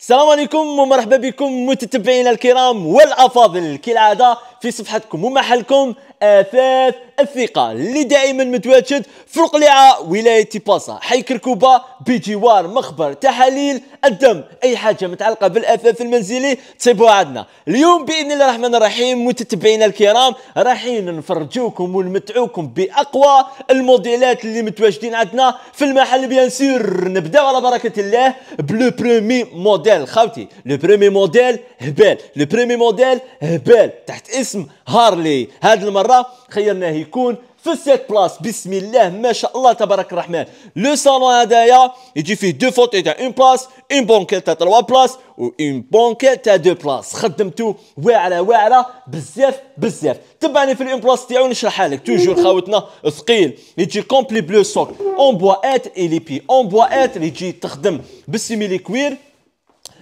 السلام عليكم ومرحبا بكم متتبعينا الكرام والافاضل كالعاده في صفحتكم ومحلكم اثاث الثقه اللي دائما متواجد في القلعه ولايه باسا حي كركوبه بجوار مخبر تحاليل الدم اي حاجه متعلقه بالاثاث المنزلي تصيبوها عندنا اليوم باذن الله الرحمن الرحيم متتبعينا الكرام رايحين نفرجوكم ونمتعوكم باقوى الموديلات اللي متواجدين عندنا في المحل بيان سور نبداو على بركه الله بلو برومي موديل خاوتي لو برومي موديل هبال لو بريمي موديل هبال تحت اسم هارلي هذه المره خيرناه يكون في سيت بلاص بسم الله ما شاء الله تبارك الرحمن لو صالون هذايا يجي فيه دو فوتي تاع اون بلاص اون بونكيل تاع تروا بلاص و اون بونكيل تاع دو بلاص خدمتو واعره واعره بزاف بزاف تبعني في الاون بلاص تاعو نشرحها لك توجور خاوتنا ثقيل يجي كومبلي بلو سوك اون بواات اي لي بي اون بوا اللي يجي تخدم بالسيميلي كوير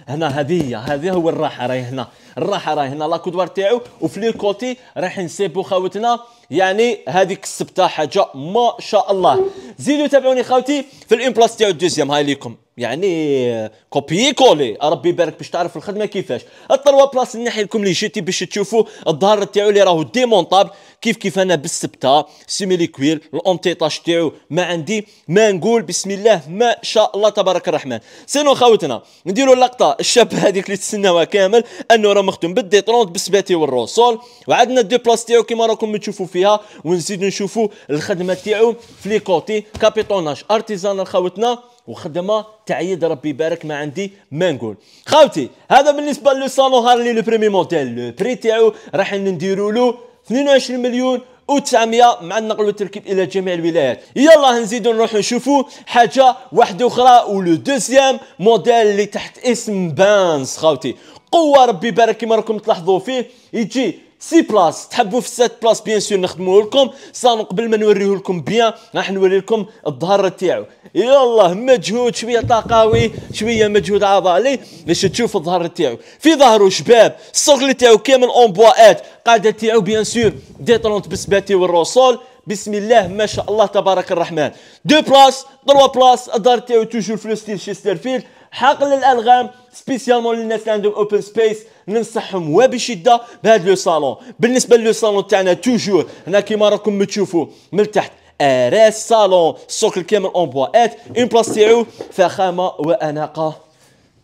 هنا هذه هي هذه هو الراحه راهي هنا الراحه راهي هنا لاكودوار تاعو وفي لي كوتي راح نسيبو خاوتنا يعني هذيك السبته حاجه ما شاء الله زيدوا تابعوني خاوتي في بلاس تاعو الدوزيام هاي ليكم يعني كوبي كولي ربي يبارك باش تعرف الخدمه كيفاش الطروا بلاص نحي لكم لي جيتي باش تشوفوا الظهر تاعو اللي راهو ديمونطابل كيف كيف انا بالسبته سيميلي كوير الامتيطاج تاعو ما عندي ما نقول بسم الله ما شاء الله تبارك الرحمن سينو خاوتنا نديروا اللقطه الشاب هذيك اللي تسناوها كامل انه راه مختوم بالديترونت بالسباتي والروسول وعندنا دو بلاص تاعو كيما راكم تشوفوا فيها ونزيدوا نشوفوا الخدمه تاعو في لي كوتي كابيتوناج ارتيزانال خاوتنا وخدمه تعيد ربي يبارك ما عندي ما نقول خاوتي هذا بالنسبه لو صالون هارلي لو بريمي موديل لو بري تاعو راح نديروا له 22 مليون و900 مع النقل والتركيب الى جميع الولايات يلا نزيدو نروحو نشوفو حاجه واحده اخرى ولو دوزيام موديل اللي تحت اسم بانس خاوتي قوه ربي بارك كما راكم تلاحظوا فيه يجي سي بلاص تحبوا في سات بلاص بيان سور نخدموه لكم صانو قبل ما نوريه لكم بيان راح نوري لكم الظهر تاعو يلا مجهود شويه طاقاوي شويه مجهود عضلي باش تشوف الظهر تاعو في ظهره شباب الصغل تاعو كامل اون بواات قاعده تاعو بيان سور ديترونت بالسباتي والروسول بسم الله ما شاء الله تبارك الرحمن دو بلاص دروا بلاص الدار تاعو توجور في لو ستيل شيسترفيلد حقل الالغام سبيسيالمون للناس اللي عندهم اوبن سبيس ننصحهم وبشده بهذا لو صالون بالنسبه لو صالون تاعنا توجور هنا كيما راكم تشوفوا من تحت اريس صالون السوق الكامل اون بواات اون بلاص تاعو فخامه واناقه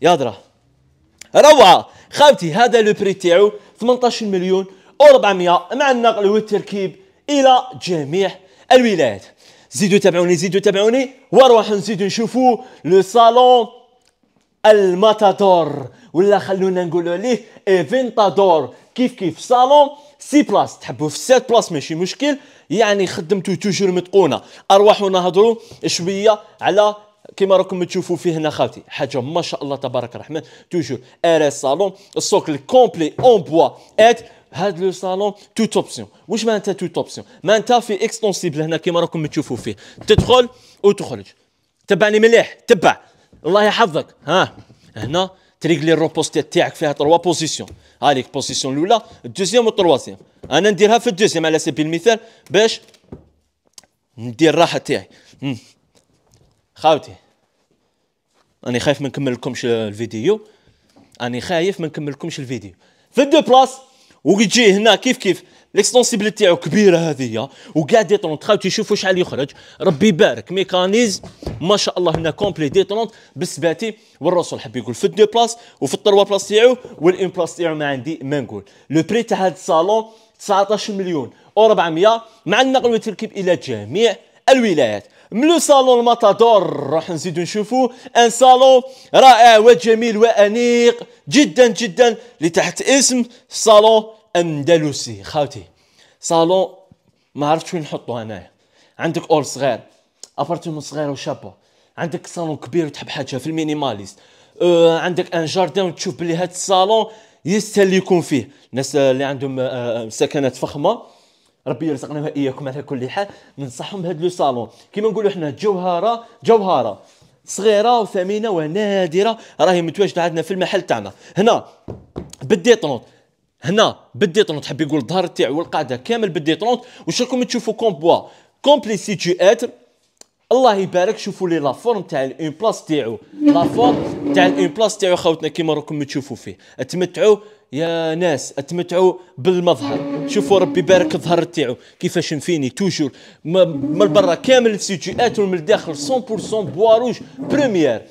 يا درا روعه خامتي هذا لو بري تاعو 18 مليون و400 مع النقل والتركيب الى جميع الولايات زيدوا تابعوني زيدوا تابعوني واروح نزيدوا نشوفوا لو صالون الماتادور ولا خلونا نقولوا ليه ايفنتادور كيف كيف صالون سي بلاص تحبوا في سات بلاص ماشي مشكل يعني خدمتو توجور متقونه ارواحوا نهضروا شويه على كما راكم تشوفوا فيه هنا خالتي حاجه ما شاء الله تبارك الرحمن توجور ار اس صالون السوكل كومبلي اون بوا ات هاد لو صالون توت اوبسيون واش معناتها توت اوبسيون معناتها في اكستونسيبل هنا كما راكم تشوفوا فيه تدخل وتخرج تبعني مليح تبع الله يحفظك ها هنا تريكلي الروبوستيت تاعك فيها تروا بوزيسيون هذيك البوزيسيون الاولى الدوزيام والتروازيام انا نديرها في الدوزيام على سبيل المثال باش ندير الراحه تاعي خاوتي راني خايف ما نكملكمش الفيديو راني خايف ما نكملكمش الفيديو في الدو بلاص وكي تجي هنا كيف كيف ليكستونسيبل تاعو كبيره هذه وكاع ديتونت تيشوفوا شحال يخرج ربي يبارك ميكانيزم ما شاء الله هنا كومبلي ديتونت بالسباتي والرسول حبي يقول في الدو بلاص وفي التروا بلاص تاعو والان بلاص تاعو ما عندي ما نقول لو بري تاع هذا الصالون 19 مليون و400 مع النقل والتركيب الى جميع الولايات من لو صالون الماتادور راح نزيدو نشوفو ان صالون رائع وجميل وانيق جدا جدا لتحت اسم صالون اندلسي خاوتي صالون ما عرفت وين نحطه انا عندك اول صغير ابارتمون صغير وشابه عندك صالون كبير وتحب حاجه في المينيماليست أه عندك ان جاردان وتشوف بلي هاد الصالون يستاهل يكون فيه الناس اللي عندهم أه، سكنات فخمه ربي يرزقنا واياكم على كل حال ننصحهم بهذا لو صالون كيما نقولوا حنا جوهره جوهره صغيره وثمينه ونادره راهي متواجده عندنا في المحل تاعنا هنا طنوط هنا بدي طونط حاب يقول الظهر تاعو والقاعده كامل بدي طونط واش راكم تشوفوا كومبوا كومبلي كومبليسيتي اتر الله يبارك شوفوا لي لا فورم تاع الاون بلاص تاعو لا فورم تاع الاون بلاص تاعو خاوتنا كيما راكم تشوفوا فيه اتمتعوا يا ناس اتمتعوا بالمظهر شوفوا ربي يبارك الظهر تاعو كيفاش مفيني توجور من برا كامل اتر ومن الداخل 100% بواروج بريمير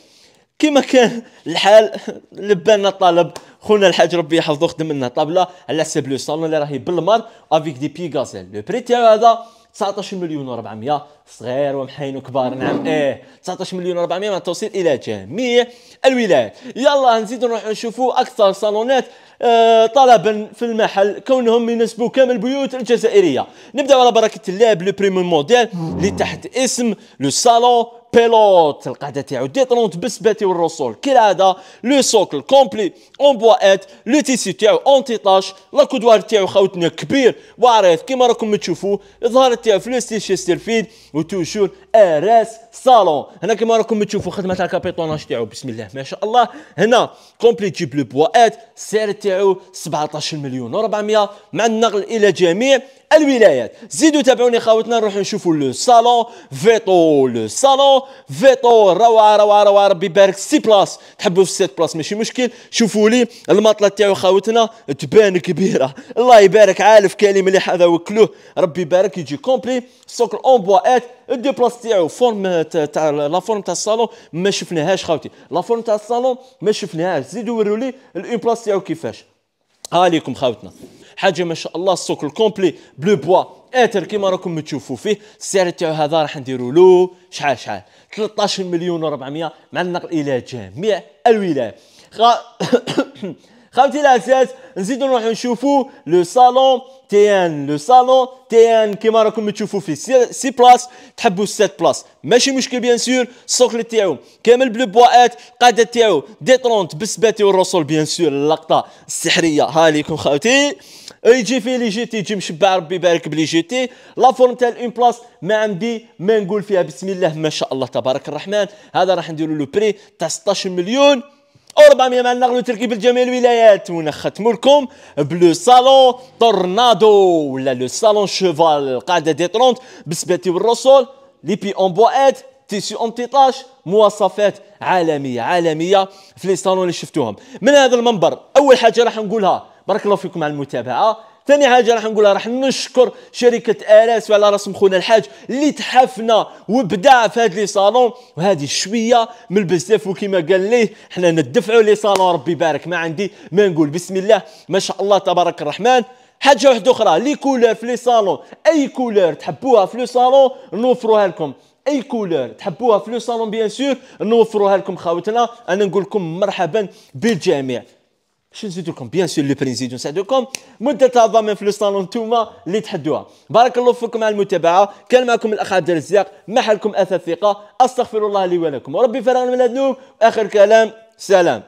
كما كان الحال لبنا طالب خونا الحاج ربي يحفظه خدم لنا طابله على حساب لو صالون اللي راهي بالمر افيك دي بي غازيل لو بري تاعو هذا 19 مليون و400 صغير ومحين وكبار نعم ايه 19 مليون و400 مع التوصيل الى جميع الولايات يلا نزيد نروحوا نشوفوا اكثر صالونات آه، طلبا في المحل كونهم يناسبوا كامل البيوت الجزائريه نبدا على بركه الله بلو بريمو موديل اللي تحت اسم لو صالون بيلوت القاعده تاعو ديطلونت بسباتي والرسول كالعاده لو سوكل كومبلي اون ات لو تيسي تاعو اونتي تيطاش لا كودوار تاعو خاوتنا كبير وعريض كيما راكم تشوفوا الظهر تاعو في لو ستيشيستر فيد وتوجور اراس صالون هنا كيما راكم تشوفوا خدمه تاع الكابيتوناج تاعو بسم الله ما شاء الله هنا كومبلي تجيب لو ات السعر تاعو 17 مليون و400 مع النقل الى جميع الولايات زيدوا تابعوني خاوتنا نروحوا نشوفوا لو صالون فيتو لو صالون فيتو روعه روعه روعه ربي يبارك سي بلاص تحبوا في سيت بلاص ماشي مشكل شوفوا لي المطله تاعو خاوتنا تبان كبيره الله يبارك عالف كلمه اللي هذا وكلوه ربي يبارك يجي كومبلي سوكل اون بواات بلاس تاعو فورم تاع لا فورم تاع الصالون ما شفناهاش خاوتي لا فورم تاع الصالون ما شفناهاش زيدوا وروا لي الاون بلاس تاعو كيفاش ها عليكم خاوتنا حاجه ما شاء الله السوق الكومبلي بلو بوا اتر كيما راكم تشوفوا فيه السعر تاعو هذا راح نديرو له شحال شحال 13 مليون و400 مع النقل الى جميع الولايات أه، خاوتي العزاز نزيدو نروحو نشوفو لو صالون تي ان لو صالون تي ان كيما راكم تشوفوا في سي, بلاس بلاص تحبوا بلاس بلاص ماشي مشكل بيان سور السوكل تاعو كامل بلو بواات قادة تاعو دي ترونت بالسباتي والرسول بيان سور اللقطه السحريه ها ليكم خاوتي جي في لي جي تي تجي مشبع ربي يبارك بلي جي تي لا فورم تاع الاون بلاص ما عندي ما نقول فيها بسم الله ما شاء الله تبارك الرحمن هذا راح نديرو لو بري تاع 16 مليون وربما نغلو تركي بالجميع الولايات ونختم لكم بلو صالون تورنادو ولا لو صالون شيفال القاعده دي 30 بسباتي والرسول لي بي اون بوات تيسيو اون تيطاش مواصفات عالميه عالميه في لي صالون اللي شفتوهم من هذا المنبر اول حاجه راح نقولها بارك الله فيكم على المتابعه ثاني حاجه راح نقولها راح نشكر شركه الاس وعلى رسم خونا الحاج اللي تحفنا وبدع في هاد لي صالون وهذه شويه من بزاف وكما قال ليه حنا ندفعوا لي صالون ربي يبارك ما عندي ما نقول بسم الله ما شاء الله تبارك الرحمن حاجه واحده اخرى لي كولور في لي صالون اي كولور تحبوها في لو صالون نوفروها لكم اي كولور تحبوها في لو صالون بيان سور نوفروها لكم خاوتنا انا نقول لكم مرحبا بالجميع شو نزيد لكم بيان سور لو بريزيدون نساعدكم مده الضمان في الصالون نتوما اللي تحدوها بارك الله فيكم على المتابعه كان معكم الاخ عبد الرزاق محلكم اثاث ثقه استغفر الله لي ولكم وربي فرغنا من الذنوب اخر كلام سلام